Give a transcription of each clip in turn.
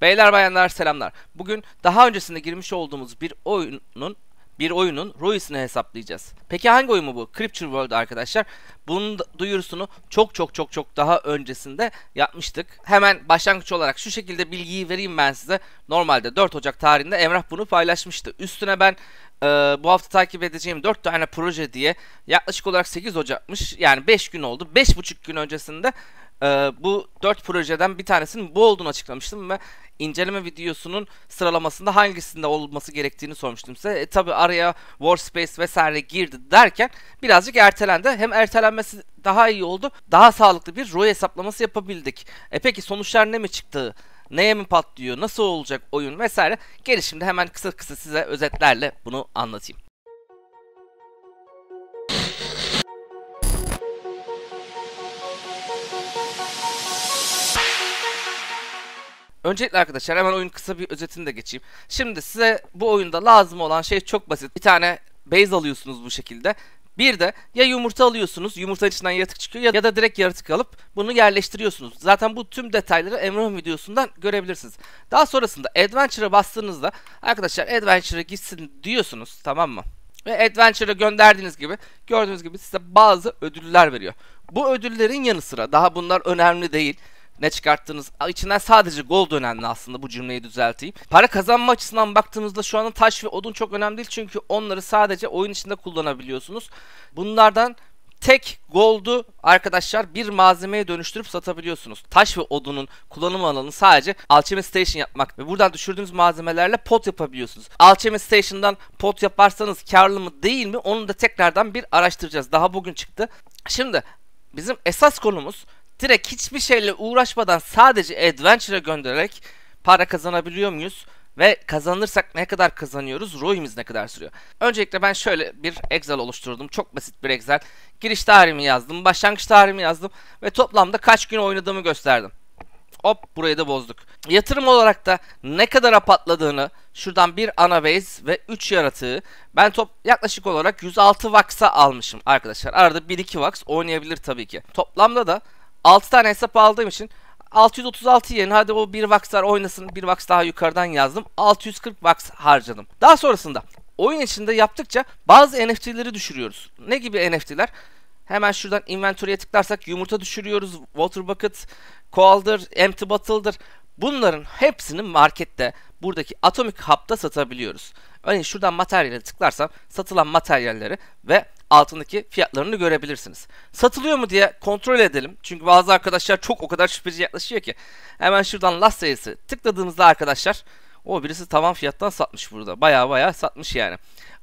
Beyler bayanlar selamlar. Bugün daha öncesinde girmiş olduğumuz bir oyunun bir oyunun ROI'sini hesaplayacağız. Peki hangi oyun mu bu? Crypture World arkadaşlar. Bunun duyurusunu çok çok çok çok daha öncesinde yapmıştık. Hemen başlangıç olarak şu şekilde bilgiyi vereyim ben size. Normalde 4 Ocak tarihinde Emrah bunu paylaşmıştı. Üstüne ben e, bu hafta takip edeceğim 4 tane proje diye yaklaşık olarak 8 Ocak'mış. Yani 5 gün oldu. 5,5 gün öncesinde e, bu dört projeden bir tanesinin bu olduğunu açıklamıştım ve inceleme videosunun sıralamasında hangisinde olması gerektiğini sormuştum size. E, tabi araya Warspace vesaire girdi derken birazcık ertelendi. Hem ertelenmesi daha iyi oldu. Daha sağlıklı bir ROI hesaplaması yapabildik. E peki sonuçlar ne mi çıktı? Neye mi patlıyor? Nasıl olacak oyun vesaire? şimdi hemen kısa kısa size özetlerle bunu anlatayım. Öncelikle arkadaşlar hemen oyun kısa bir özetini de geçeyim. Şimdi size bu oyunda lazım olan şey çok basit. Bir tane base alıyorsunuz bu şekilde. Bir de ya yumurta alıyorsunuz, yumurtanın içinden yaratık çıkıyor ya, da direkt yaratık alıp bunu yerleştiriyorsunuz. Zaten bu tüm detayları Emrah'ın videosundan görebilirsiniz. Daha sonrasında Adventure'a bastığınızda arkadaşlar Adventure'a gitsin diyorsunuz tamam mı? Ve Adventure'a gönderdiğiniz gibi gördüğünüz gibi size bazı ödüller veriyor. Bu ödüllerin yanı sıra daha bunlar önemli değil ne çıkarttınız içinden sadece gol da önemli aslında bu cümleyi düzelteyim. Para kazanma açısından baktığımızda şu anda taş ve odun çok önemli değil çünkü onları sadece oyun içinde kullanabiliyorsunuz. Bunlardan tek goldu arkadaşlar bir malzemeye dönüştürüp satabiliyorsunuz. Taş ve odunun kullanım alanı sadece Alchemy Station yapmak ve buradan düşürdüğünüz malzemelerle pot yapabiliyorsunuz. Alchemy Station'dan pot yaparsanız karlı mı değil mi onu da tekrardan bir araştıracağız. Daha bugün çıktı. Şimdi bizim esas konumuz direkt hiçbir şeyle uğraşmadan sadece adventure'a göndererek para kazanabiliyor muyuz? Ve kazanırsak ne kadar kazanıyoruz? ROI'miz ne kadar sürüyor? Öncelikle ben şöyle bir Excel oluşturdum. Çok basit bir Excel. Giriş tarihimi yazdım, başlangıç tarihimi yazdım ve toplamda kaç gün oynadığımı gösterdim. Hop burayı da bozduk. Yatırım olarak da ne kadar patladığını şuradan bir ana base ve 3 yaratığı ben top yaklaşık olarak 106 vax'a almışım arkadaşlar. Arada 1-2 vax oynayabilir tabii ki. Toplamda da 6 tane hesap aldığım için 636 yerine hadi o bir Vax'lar oynasın bir Vax daha yukarıdan yazdım. 640 Vax harcadım. Daha sonrasında oyun içinde yaptıkça bazı NFT'leri düşürüyoruz. Ne gibi NFT'ler? Hemen şuradan inventory'e tıklarsak yumurta düşürüyoruz. Water bucket, koaldır, empty bottle'dır. Bunların hepsini markette buradaki Atomic Hap'ta satabiliyoruz. Örneğin şuradan materyale tıklarsam satılan materyalleri ve altındaki fiyatlarını görebilirsiniz. Satılıyor mu diye kontrol edelim. Çünkü bazı arkadaşlar çok o kadar şüpheci yaklaşıyor ki. Hemen şuradan last sayısı tıkladığımızda arkadaşlar o birisi tamam fiyattan satmış burada. Baya baya satmış yani.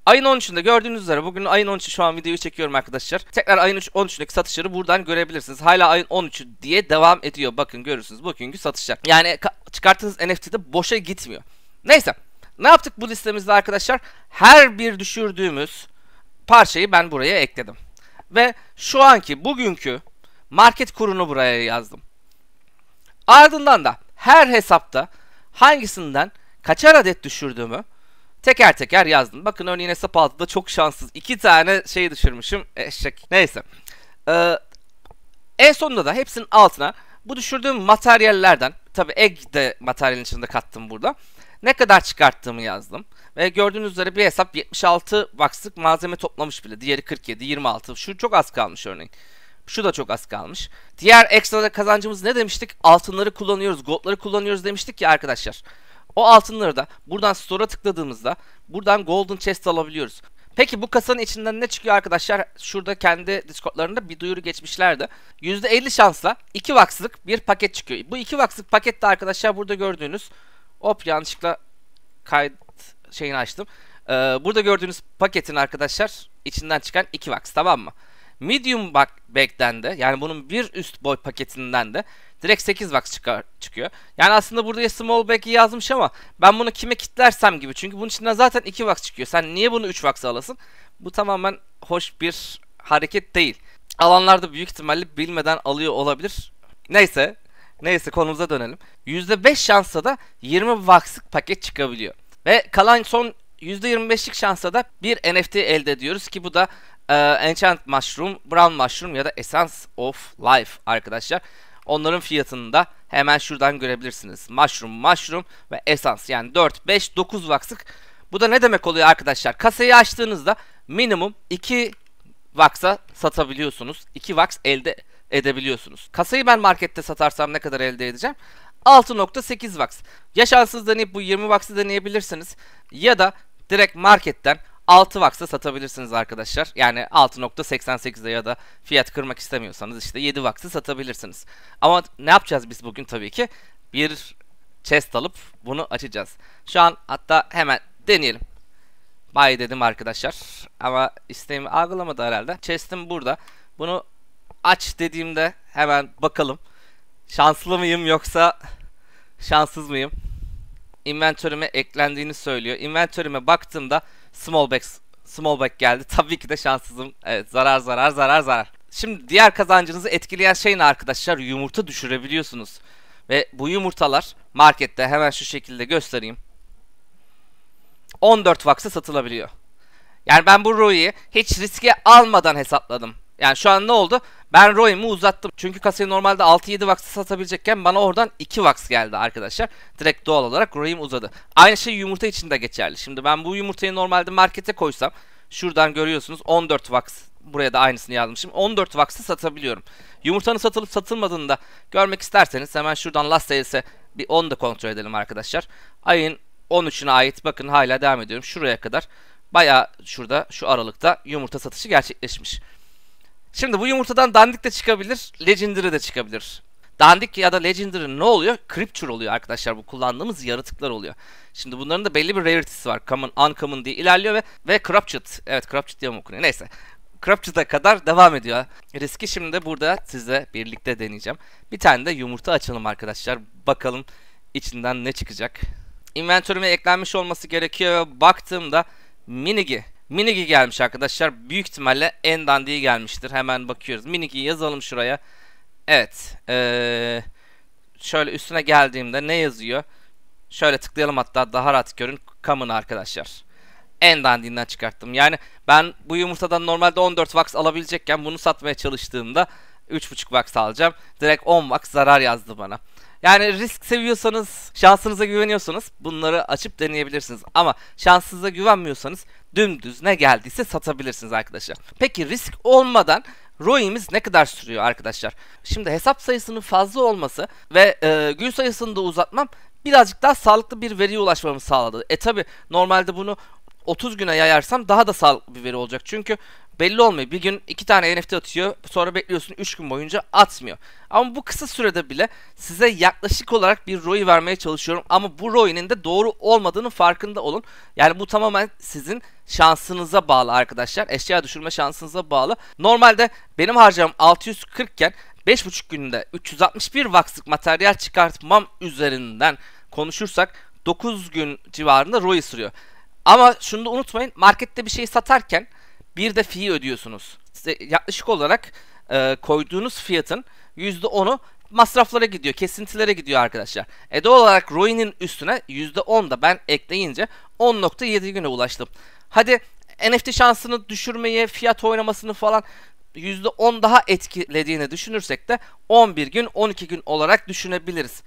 Ayın 13'ünde gördüğünüz üzere bugün ayın 13'ü şu an videoyu çekiyorum arkadaşlar. Tekrar ayın 13'ündeki satışları buradan görebilirsiniz. Hala ayın 13'ü diye devam ediyor. Bakın görürsünüz bugünkü satışlar. Yani çıkarttığınız NFT'de boşa gitmiyor. Neyse ne yaptık bu listemizde arkadaşlar? Her bir düşürdüğümüz parçayı ben buraya ekledim. Ve şu anki bugünkü market kurunu buraya yazdım. Ardından da her hesapta hangisinden kaçar adet düşürdüğümü teker teker yazdım. Bakın örneğin hesap altında çok şanssız iki tane şeyi düşürmüşüm. Eşek. Neyse. Ee, en sonunda da hepsinin altına bu düşürdüğüm materyallerden tabi egg de materyalin içinde kattım burada ne kadar çıkarttığımı yazdım. Ve gördüğünüz üzere bir hesap 76 box'lık malzeme toplamış bile. Diğeri 47, 26. Şu çok az kalmış örneğin. Şu da çok az kalmış. Diğer ekstra kazancımız ne demiştik? Altınları kullanıyoruz, goldları kullanıyoruz demiştik ya arkadaşlar. O altınları da buradan store'a tıkladığımızda buradan golden chest alabiliyoruz. Peki bu kasanın içinden ne çıkıyor arkadaşlar? Şurada kendi Discord'larında bir duyuru geçmişlerdi. %50 şansla 2 vakslık bir paket çıkıyor. Bu 2 vakslık pakette arkadaşlar burada gördüğünüz Hop yanlışlıkla kayıt şeyini açtım. Ee, burada gördüğünüz paketin arkadaşlar içinden çıkan iki wax tamam mı? Medium bagden de yani bunun bir üst boy paketinden de direkt 8 wax çıkar, çıkıyor. Yani aslında burada small back'i yazmış ama ben bunu kime kitlersem gibi. Çünkü bunun içinden zaten 2 wax çıkıyor. Sen niye bunu 3 wax alasın? Bu tamamen hoş bir hareket değil. Alanlarda büyük ihtimalle bilmeden alıyor olabilir. Neyse Neyse konumuza dönelim. %5 şansla da 20 Vax'lık paket çıkabiliyor. Ve kalan son %25'lik şansla da bir NFT elde ediyoruz ki bu da e, Enchant Mushroom, Brown Mushroom ya da Essence of Life arkadaşlar. Onların fiyatını da hemen şuradan görebilirsiniz. Mushroom, Mushroom ve Essence yani 4, 5, 9 Vax'lık. Bu da ne demek oluyor arkadaşlar? Kasayı açtığınızda minimum 2 Vax'a satabiliyorsunuz. 2 Vax elde edebiliyorsunuz. Kasayı ben markette satarsam ne kadar elde edeceğim? 6.8 wax. Ya şanssız deneyip bu 20 wax'ı deneyebilirsiniz ya da direkt marketten 6 Vax'a satabilirsiniz arkadaşlar. Yani 6.88'de ya da fiyat kırmak istemiyorsanız işte 7 Vax'ı satabilirsiniz. Ama ne yapacağız biz bugün tabii ki? Bir chest alıp bunu açacağız. Şu an hatta hemen deneyelim. Bay dedim arkadaşlar. Ama isteğimi algılamadı herhalde. Chest'im burada. Bunu aç dediğimde hemen bakalım. Şanslı mıyım yoksa şanssız mıyım? Inventörüme eklendiğini söylüyor. Inventörüme baktığımda small back, small back geldi. Tabii ki de şanssızım. Evet zarar zarar zarar zarar. Şimdi diğer kazancınızı etkileyen şey ne arkadaşlar? Yumurta düşürebiliyorsunuz. Ve bu yumurtalar markette hemen şu şekilde göstereyim. 14 vaksa satılabiliyor. Yani ben bu Rui'yi hiç riske almadan hesapladım. Yani şu an ne oldu? Ben ROI'mi uzattım. Çünkü kasayı normalde 6-7 Vax'ı satabilecekken bana oradan 2 Vax geldi arkadaşlar. Direkt doğal olarak ROI'm uzadı. Aynı şey yumurta için de geçerli. Şimdi ben bu yumurtayı normalde markete koysam şuradan görüyorsunuz 14 Vax buraya da aynısını yazmışım. 14 Vax'ı satabiliyorum. Yumurtanın satılıp satılmadığını da görmek isterseniz hemen şuradan last sales'e bir onu da kontrol edelim arkadaşlar. Ayın 13'üne ait bakın hala devam ediyorum. Şuraya kadar baya şurada şu aralıkta yumurta satışı gerçekleşmiş. Şimdi bu yumurtadan dandik de çıkabilir, legendary de çıkabilir. Dandik ya da legendary ne oluyor? Creature oluyor arkadaşlar. Bu kullandığımız yaratıklar oluyor. Şimdi bunların da belli bir rarity'si var. Common, uncommon diye ilerliyor ve ve corrupted. Evet corrupted diye mi okunuyor? Neyse. Corrupted'a kadar devam ediyor. Riski şimdi de burada size birlikte deneyeceğim. Bir tane de yumurta açalım arkadaşlar. Bakalım içinden ne çıkacak. Inventörüme eklenmiş olması gerekiyor baktığımda minigi Minigi gelmiş arkadaşlar. Büyük ihtimalle en dandiyi gelmiştir. Hemen bakıyoruz. Minigi'yi yazalım şuraya. Evet. Ee, şöyle üstüne geldiğimde ne yazıyor? Şöyle tıklayalım hatta daha rahat görün. Common arkadaşlar. En dandiğinden çıkarttım. Yani ben bu yumurtadan normalde 14 wax alabilecekken bunu satmaya çalıştığımda 3.5 wax alacağım. Direkt 10 wax zarar yazdı bana. Yani risk seviyorsanız, şansınıza güveniyorsanız bunları açıp deneyebilirsiniz. Ama şansınıza güvenmiyorsanız dümdüz ne geldiyse satabilirsiniz arkadaşlar. Peki risk olmadan ROI'miz ne kadar sürüyor arkadaşlar? Şimdi hesap sayısının fazla olması ve e, gün sayısını da uzatmam birazcık daha sağlıklı bir veriye ulaşmamı sağladı. E tabi normalde bunu 30 güne yayarsam daha da sağlıklı bir veri olacak. Çünkü belli olmuyor. Bir gün iki tane NFT atıyor. Sonra bekliyorsun 3 gün boyunca atmıyor. Ama bu kısa sürede bile size yaklaşık olarak bir ROI vermeye çalışıyorum. Ama bu ROI'nin de doğru olmadığının farkında olun. Yani bu tamamen sizin şansınıza bağlı arkadaşlar. Eşya düşürme şansınıza bağlı. Normalde benim harcamam 640 iken 5,5 günde 361 vakslık materyal çıkartmam üzerinden konuşursak 9 gün civarında ROI sürüyor. Ama şunu da unutmayın markette bir şey satarken bir de fee ödüyorsunuz. Size yaklaşık olarak e, koyduğunuz fiyatın %10'u masraflara gidiyor, kesintilere gidiyor arkadaşlar. E doğal olarak ROI'nin üstüne %10 da ben ekleyince 10.7 güne ulaştım. Hadi NFT şansını düşürmeye, fiyat oynamasını falan %10 daha etkilediğini düşünürsek de 11 gün 12 gün olarak düşünebiliriz.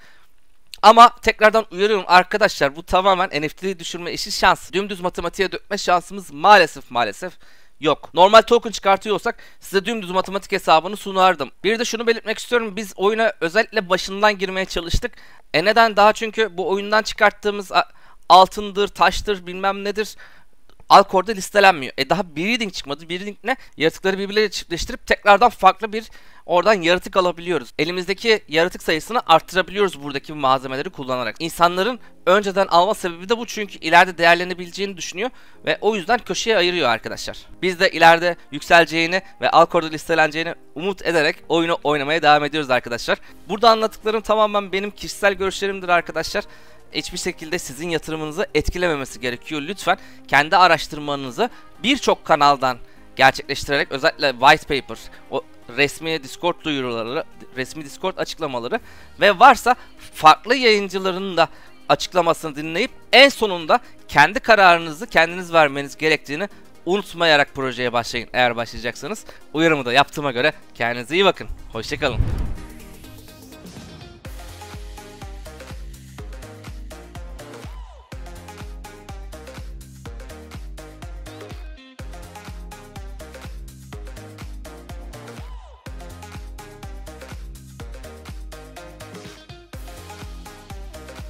Ama tekrardan uyarıyorum arkadaşlar bu tamamen NFT'yi düşürme işi şans. Dümdüz matematiğe dökme şansımız maalesef maalesef yok. Normal token çıkartıyorsak size dümdüz matematik hesabını sunardım. Bir de şunu belirtmek istiyorum. Biz oyuna özellikle başından girmeye çalıştık. E neden? Daha çünkü bu oyundan çıkarttığımız altındır, taştır, bilmem nedir Alcor'da listelenmiyor. E daha breeding çıkmadı. Breeding ne? Yaratıkları birbirleriyle çiftleştirip tekrardan farklı bir oradan yaratık alabiliyoruz. Elimizdeki yaratık sayısını arttırabiliyoruz buradaki malzemeleri kullanarak. İnsanların önceden alma sebebi de bu çünkü ileride değerlenebileceğini düşünüyor ve o yüzden köşeye ayırıyor arkadaşlar. Biz de ileride yükseleceğini ve Alcor'da listeleneceğini umut ederek oyunu oynamaya devam ediyoruz arkadaşlar. Burada anlattıklarım tamamen benim kişisel görüşlerimdir arkadaşlar hiçbir şekilde sizin yatırımınızı etkilememesi gerekiyor. Lütfen kendi araştırmanızı birçok kanaldan gerçekleştirerek özellikle white paper, o resmi Discord duyuruları, resmi Discord açıklamaları ve varsa farklı yayıncıların da açıklamasını dinleyip en sonunda kendi kararınızı kendiniz vermeniz gerektiğini unutmayarak projeye başlayın eğer başlayacaksanız. Uyarımı da yaptığıma göre kendinize iyi bakın. Hoşçakalın.